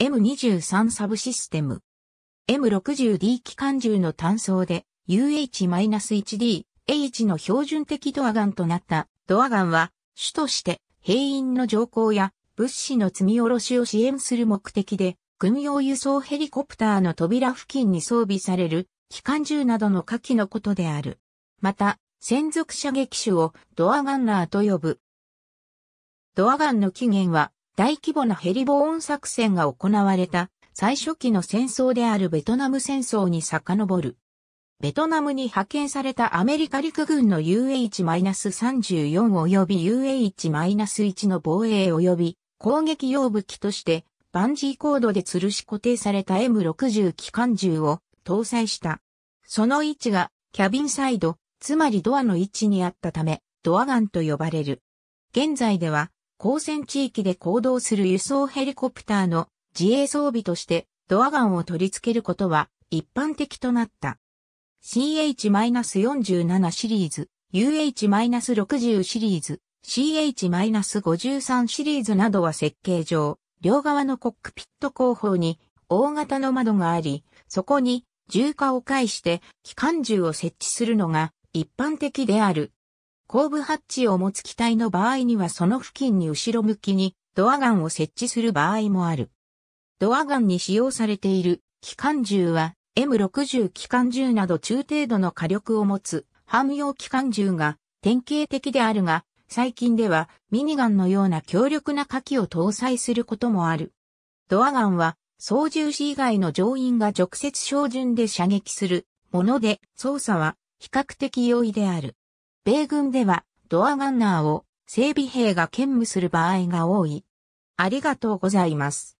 M23 サブシステム。M60D 機関銃の単装で UH-1D H の標準的ドアガンとなったドアガンは主として兵員の乗降や物資の積み下ろしを支援する目的で軍用輸送ヘリコプターの扉付近に装備される機関銃などの火器のことである。また、専属射撃手をドアガンラーと呼ぶ。ドアガンの起源は大規模なヘリボーン作戦が行われた最初期の戦争であるベトナム戦争に遡る。ベトナムに派遣されたアメリカ陸軍の UH-34 及び UH-1 の防衛及び攻撃用武器としてバンジーコードで吊るし固定された M60 機関銃を搭載した。その位置がキャビンサイド、つまりドアの位置にあったため、ドアガンと呼ばれる。現在では交戦地域で行動する輸送ヘリコプターの自衛装備としてドアガンを取り付けることは一般的となった。CH-47 シリーズ、UH-60 シリーズ、CH-53 シリーズなどは設計上、両側のコックピット後方に大型の窓があり、そこに重火を介して機関銃を設置するのが一般的である。後部ハッチを持つ機体の場合にはその付近に後ろ向きにドアガンを設置する場合もある。ドアガンに使用されている機関銃は M60 機関銃など中程度の火力を持つム用機関銃が典型的であるが、最近ではミニガンのような強力な火器を搭載することもある。ドアガンは操縦士以外の乗員が直接照準で射撃するもので操作は比較的容易である。米軍ではドアガンナーを整備兵が兼務する場合が多い。ありがとうございます。